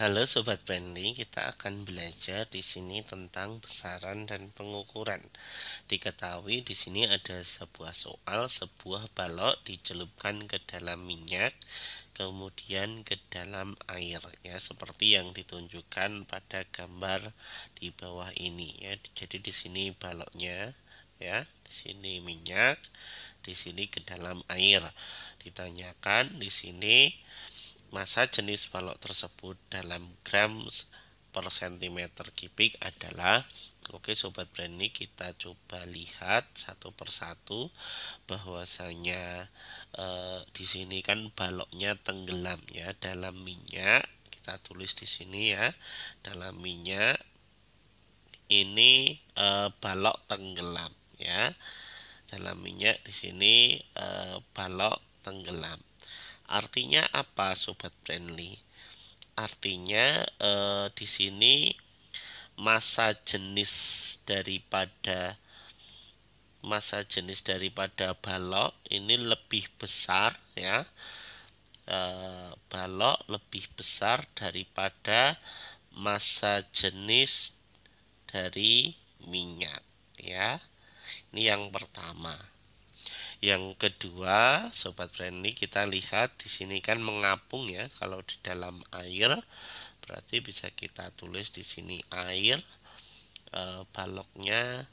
Halo sobat friendly, kita akan belajar di sini tentang besaran dan pengukuran. Diketahui di sini ada sebuah soal, sebuah balok dicelupkan ke dalam minyak, kemudian ke dalam air ya, seperti yang ditunjukkan pada gambar di bawah ini ya. Jadi di sini baloknya ya, di sini minyak, di sini ke dalam air. Ditanyakan di sini massa jenis balok tersebut dalam gram per cm kubik adalah Oke sobat brandy kita coba lihat satu persatu bahwasanya e, di sini kan baloknya tenggelam ya dalam minyak kita tulis di sini ya dalam minyak ini e, balok tenggelam ya dalam minyak di sini e, balok tenggelam Artinya apa sobat friendly? Artinya eh, di sini masa jenis daripada masa jenis daripada balok ini lebih besar ya. e, balok lebih besar daripada masa jenis dari minyak ya. Ini yang pertama. Yang kedua, sobat friendly, kita lihat di sini kan mengapung ya. Kalau di dalam air, berarti bisa kita tulis di sini air e, baloknya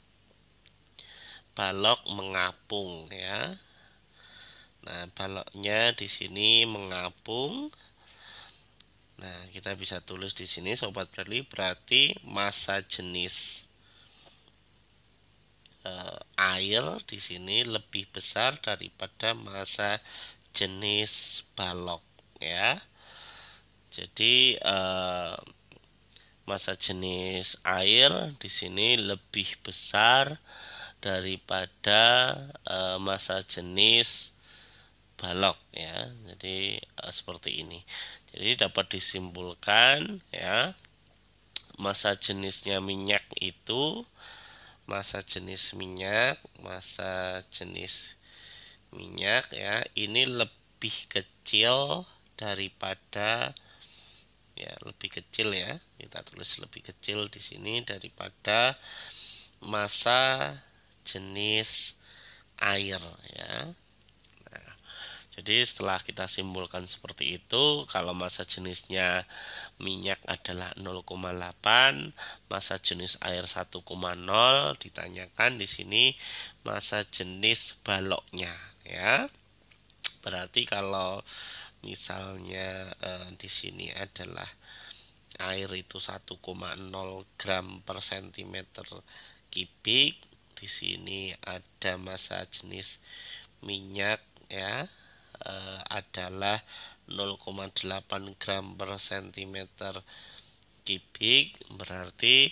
balok mengapung ya. Nah, baloknya di sini mengapung. Nah, kita bisa tulis di sini sobat friendly berarti massa jenis eh, air di sini lebih besar daripada massa jenis balok ya. Jadi eh, massa jenis air di sini lebih besar daripada eh, massa jenis balok ya. Jadi eh, seperti ini. Jadi dapat disimpulkan ya massa jenisnya minyak itu masa jenis minyak, masa jenis minyak ya, ini lebih kecil daripada ya lebih kecil ya. Kita tulis lebih kecil di sini daripada masa jenis air ya. Jadi setelah kita simpulkan seperti itu, kalau massa jenisnya minyak adalah 0,8, massa jenis air 1,0 ditanyakan di sini massa jenis baloknya ya. Berarti kalau misalnya eh, di sini adalah air itu 1,0 gram per cm kubik, di sini ada massa jenis minyak ya uh, adalah 0,8 gram per cm kubik berarti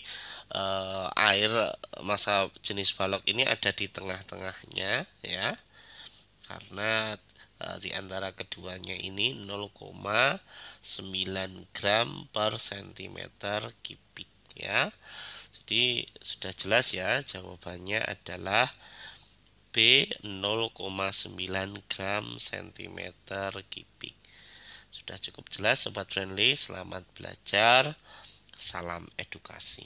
uh, air masa jenis balok ini ada di tengah-tengahnya ya karena uh, di antara keduanya ini 0,9 gram per cm kubik ya jadi sudah jelas ya jawabannya adalah B 0,9 gram sentimeter kubik. Sudah cukup jelas Sobat Friendly, selamat belajar. Salam edukasi.